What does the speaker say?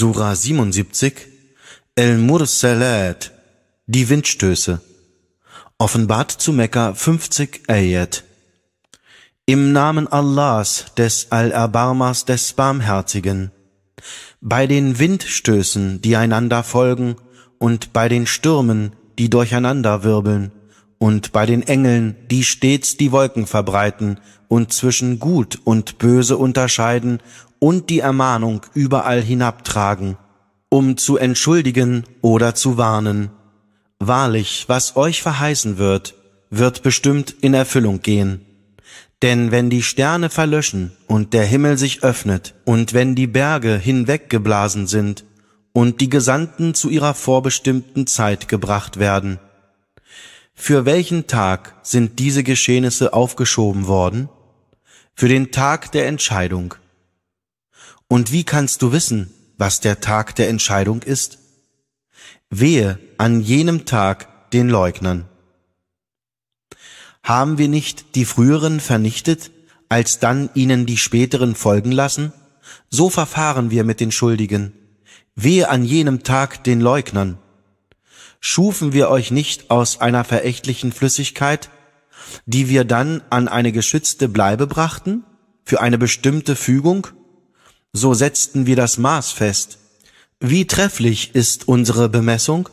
Sura 77, El-Mursalat, die Windstöße, offenbart zu Mekka 50 Ayat. Im Namen Allahs, des al Allerbarmers, des Barmherzigen, bei den Windstößen, die einander folgen, und bei den Stürmen, die durcheinander wirbeln, und bei den Engeln, die stets die Wolken verbreiten und zwischen Gut und Böse unterscheiden und die Ermahnung überall hinabtragen, um zu entschuldigen oder zu warnen. Wahrlich, was euch verheißen wird, wird bestimmt in Erfüllung gehen. Denn wenn die Sterne verlöschen und der Himmel sich öffnet, und wenn die Berge hinweggeblasen sind, und die Gesandten zu ihrer vorbestimmten Zeit gebracht werden, für welchen Tag sind diese Geschehnisse aufgeschoben worden? Für den Tag der Entscheidung. Und wie kannst du wissen, was der Tag der Entscheidung ist? Wehe an jenem Tag den Leugnern. Haben wir nicht die früheren vernichtet, als dann ihnen die späteren folgen lassen? So verfahren wir mit den Schuldigen. Wehe an jenem Tag den Leugnern schufen wir euch nicht aus einer verächtlichen Flüssigkeit, die wir dann an eine geschützte Bleibe brachten, für eine bestimmte Fügung? So setzten wir das Maß fest. Wie trefflich ist unsere Bemessung?